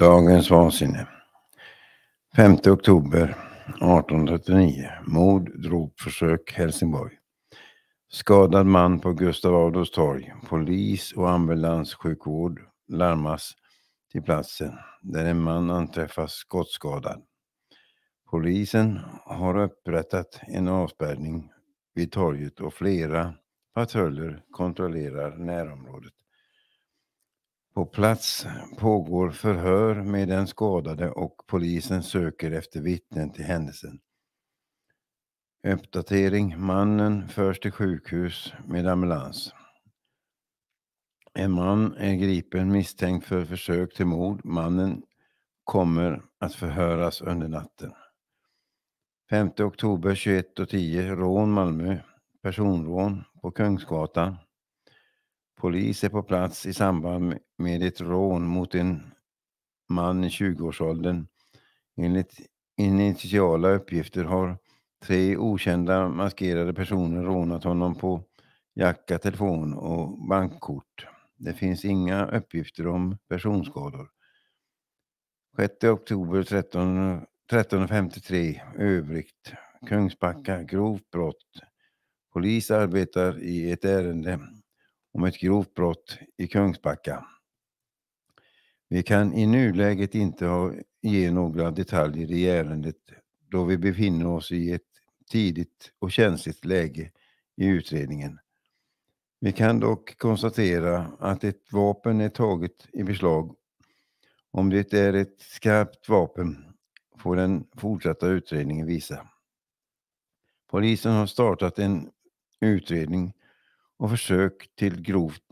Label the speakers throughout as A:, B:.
A: Dagens vansinne. 5 oktober 1839. Mord, dråpförsök, Helsingborg. Skadad man på Gustav Adolfs torg. Polis och ambulanssjukvård larmas till platsen där en man anträffas skottskadad. Polisen har upprättat en avspärrning vid torget och flera patruller kontrollerar närområdet. På plats pågår förhör med den skadade och polisen söker efter vittnen till händelsen. Uppdatering. Mannen förs till sjukhus med ambulans. En man är gripen misstänkt för försök till mord. Mannen kommer att förhöras under natten. 5 oktober 21.10 rån Malmö. Personrån på Kungsgatan. Polis är på plats i samband med ett rån mot en man i 20-årsåldern. Enligt initiala uppgifter har tre okända maskerade personer rånat honom på jacka, telefon och bankkort. Det finns inga uppgifter om personskador. 6 oktober 13.53 övrigt. Kungsbacka, grovt brott. Polis arbetar i ett ärende om ett grovt brott i Kungsbacka. Vi kan i nuläget inte ha, ge några detaljer i ärendet då vi befinner oss i ett tidigt och känsligt läge i utredningen. Vi kan dock konstatera att ett vapen är taget i beslag. Om det är ett skarpt vapen får den fortsatta utredningen visa. Polisen har startat en utredning och försök till grovt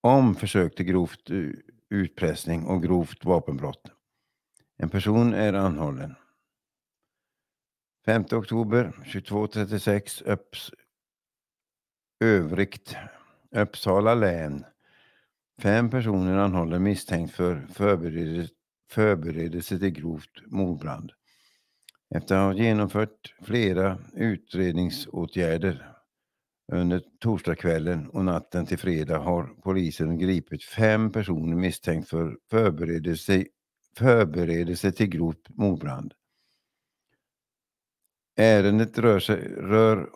A: om försök till grovt eh, utpressning och grovt vapenbrott. En person är anhållen. 5 oktober 22.36 Öps, Övrigt Uppsala län. Fem personer anhållen misstänkt för förberedelse, förberedelse till grovt mordbrand. Efter att ha genomfört flera utredningsåtgärder under torsdagskvällen och natten till fredag har polisen gripit fem personer misstänkt för förberedelse, förberedelse till grovt mordbrand. Ärendet rör, sig, rör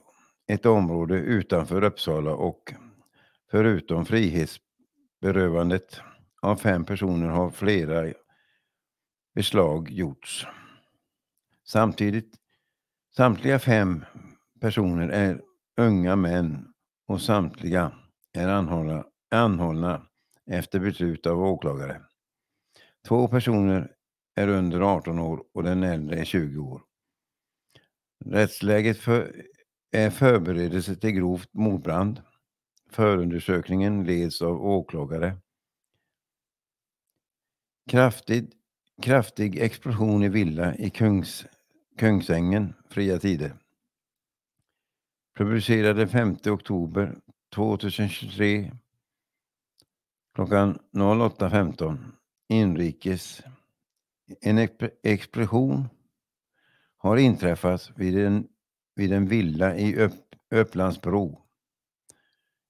A: ett område utanför Uppsala och förutom frihetsberövandet av fem personer har flera beslag gjorts. Samtidigt, samtliga fem personer är unga män och samtliga är anhålla, anhållna efter beslut av åklagare. Två personer är under 18 år och den äldre är 20 år. Rättsläget för, är förberedelse till grovt mordbrand. Förundersökningen leds av åklagare. Kraftig, kraftig explosion i villa i Kungs, Kungsängen, fria tider. Publicerade 5 oktober 2023 klockan 08.15 inrikes. En explosion har inträffat vid en, vid en villa i Öpp, Upplandsbro.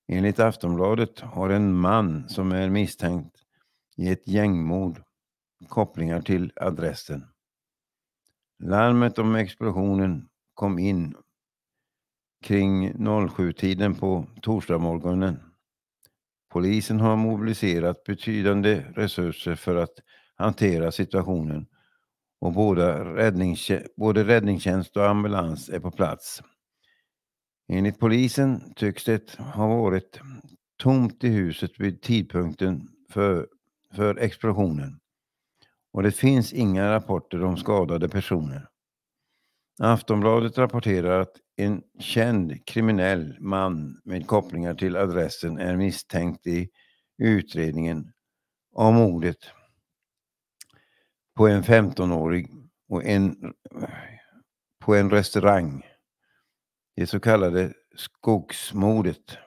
A: Enligt Aftonbladet har en man som är misstänkt i ett gängmord kopplingar till adressen. Larmet om explosionen kom in kring 07-tiden på torsdagsmorgonen. Polisen har mobiliserat betydande resurser för att hantera situationen och båda räddningstjä både räddningstjänst och ambulans är på plats. Enligt polisen tycks det ha varit tomt i huset vid tidpunkten för, för explosionen och det finns inga rapporter om skadade personer. Aftonbladet rapporterar att en känd kriminell man med kopplingar till adressen är misstänkt i utredningen av mordet på en 15-årig och en, på en restaurang. Det så kallade skogsmordet.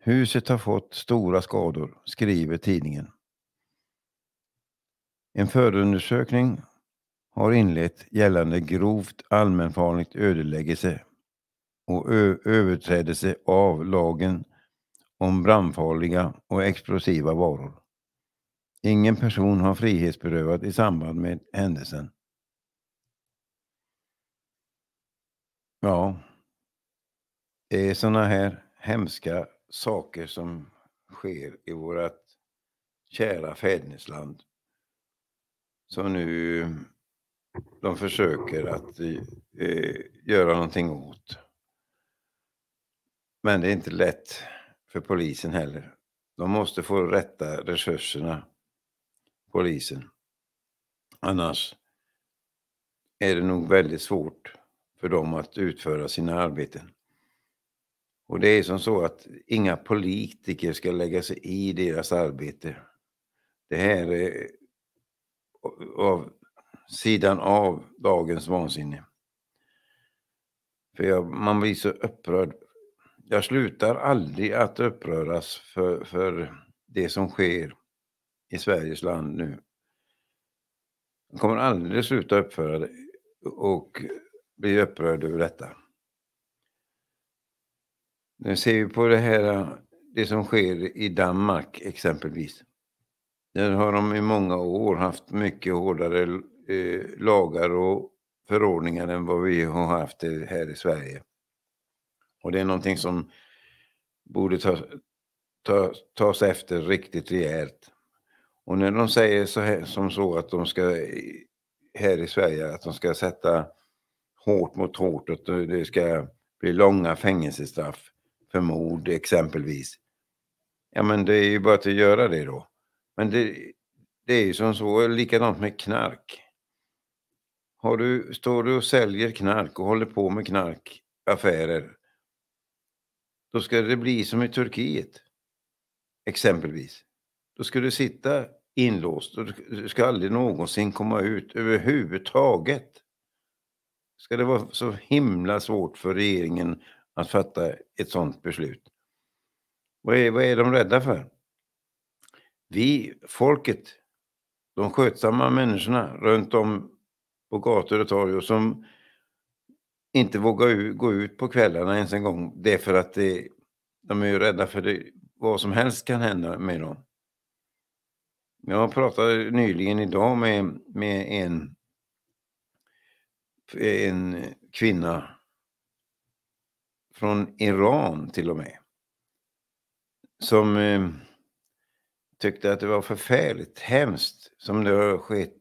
A: Huset har fått stora skador, skriver tidningen. En förundersökning har inlett gällande grovt allmänfarligt ödeläggelse och överträdelse av lagen om brandfarliga och explosiva varor. Ingen person har frihetsberövat i samband med händelsen. Ja, det är sådana här hemska saker som sker i vårt kära fädernesland som nu de försöker att eh, göra någonting åt. Men det är inte lätt för polisen heller. De måste få rätta resurserna, polisen. Annars är det nog väldigt svårt för dem att utföra sina arbeten. Och det är som så att inga politiker ska lägga sig i deras arbete. Det här är eh, av sidan av dagens vansinne. För jag, man blir så upprörd. Jag slutar aldrig att uppröras för, för det som sker i Sveriges land nu. Jag kommer aldrig sluta uppföra det och bli upprörd över detta. Nu ser vi på det här, det som sker i Danmark exempelvis. Där har de i många år haft mycket hårdare eh, lagar och förordningar än vad vi har haft här i Sverige. Och det är någonting som borde tas ta, tas efter riktigt rejält. Och när de säger så här, som så att de ska här i Sverige att de ska sätta hårt mot hårt, att det ska bli långa fängelsestraff för mord exempelvis. Ja men det är ju bara att göra det då. Men det, det är ju som så, likadant med knark. Har du, står du och säljer knark och håller på med knarkaffärer, då ska det bli som i Turkiet, exempelvis. Då ska du sitta inlåst och du ska aldrig någonsin komma ut överhuvudtaget. Ska det vara så himla svårt för regeringen att fatta ett sådant beslut? Vad är, vad är de rädda för? Vi, folket, de skötsamma människorna runt om på gator och torg och som inte vågar gå ut på kvällarna ens en gång. Det är för att det, de är rädda för det, vad som helst kan hända med dem. Jag pratade nyligen idag med, med en, en kvinna från Iran till och med. Som eh, tyckte att det var förfärligt, hemskt som det har skett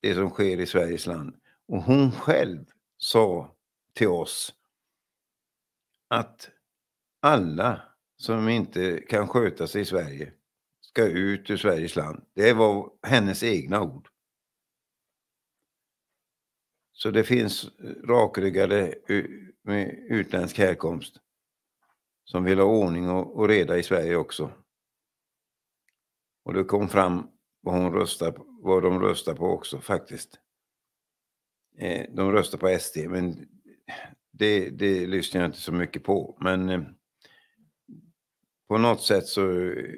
A: det som sker i Sveriges land. Och hon själv sa till oss att alla som inte kan sköta sig i Sverige ska ut ur Sveriges land. Det var hennes egna ord. Så det finns rakryggade med utländsk härkomst som vill ha ordning och reda i Sverige också. Och det kom fram vad hon röstar på vad de röstar på också faktiskt. Eh, de röstar på SD, men det, det lyssnar jag inte så mycket på. Men eh, på något sätt så eh,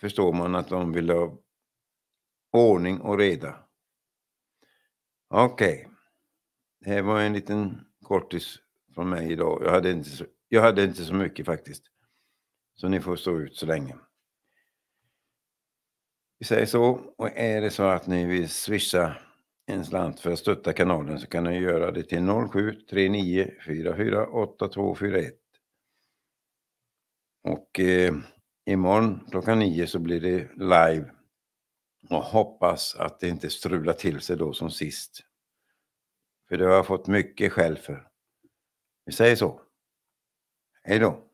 A: förstår man att de vill ha ordning och reda. Okej, okay. det här var en liten kortis från mig idag. Jag hade, inte så, jag hade inte så mycket faktiskt. Så ni får stå ut så länge. Vi säger så. Och är det så att ni vill swisha en slant för att stötta kanalen så kan ni göra det till 0739 44 8241. Och eh, imorgon klockan 9 så blir det live. Och hoppas att det inte strular till sig då som sist. För det har jag fått mycket skäll för. Vi säger så. Hej då!